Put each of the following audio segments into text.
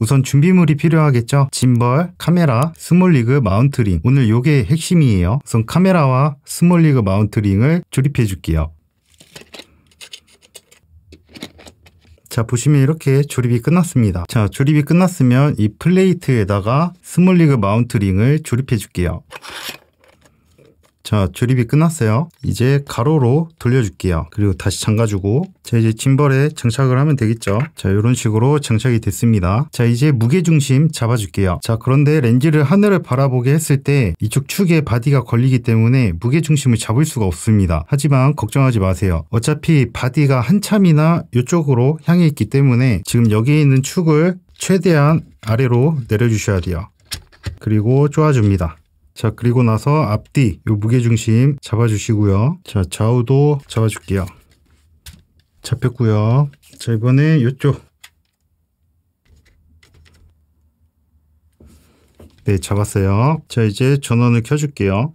우선 준비물이 필요하겠죠? 짐벌, 카메라, 스몰리그 마운트링 오늘 요게 핵심이에요. 우선 카메라와 스몰리그 마운트링을 조립해 줄게요. 자 보시면 이렇게 조립이 끝났습니다 자 조립이 끝났으면 이 플레이트에다가 스몰리그 마운트링을 조립해 줄게요 자 조립이 끝났어요. 이제 가로로 돌려줄게요. 그리고 다시 잠가주고 자 이제 짐벌에 장착을 하면 되겠죠. 자 이런 식으로 장착이 됐습니다. 자 이제 무게중심 잡아줄게요. 자 그런데 렌즈를 하늘을 바라보게 했을 때 이쪽 축에 바디가 걸리기 때문에 무게중심을 잡을 수가 없습니다. 하지만 걱정하지 마세요. 어차피 바디가 한참이나 이쪽으로 향해 있기 때문에 지금 여기에 있는 축을 최대한 아래로 내려주셔야 돼요. 그리고 조아줍니다 자 그리고 나서 앞뒤 요 무게중심 잡아주시고요. 자 좌우도 잡아줄게요. 잡혔고요. 자 이번에 요쪽 네 잡았어요. 자 이제 전원을 켜줄게요.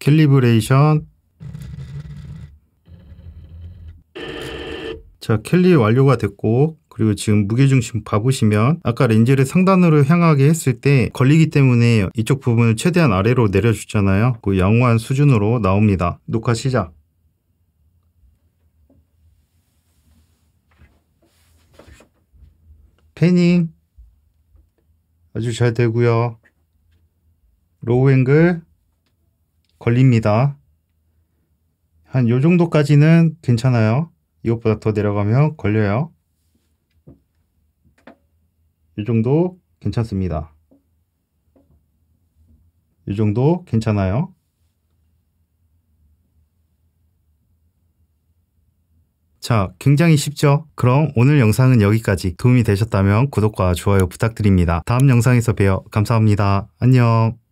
캘리브레이션 자 캘리 완료가 됐고 그리고 지금 무게중심 봐보시면 아까 렌즈를 상단으로 향하게 했을 때 걸리기 때문에 이쪽 부분을 최대한 아래로 내려주잖아요. 그 양호한 수준으로 나옵니다. 녹화 시작. 패닝 아주 잘 되고요. 로우 앵글 걸립니다. 한 요 정도까지는 괜찮아요. 이것보다 더 내려가면 걸려요. 이 정도 괜찮습니다. 이 정도 괜찮아요. 자, 굉장히 쉽죠? 그럼 오늘 영상은 여기까지 도움이 되셨다면 구독과 좋아요 부탁드립니다. 다음 영상에서 봬요. 감사합니다. 안녕.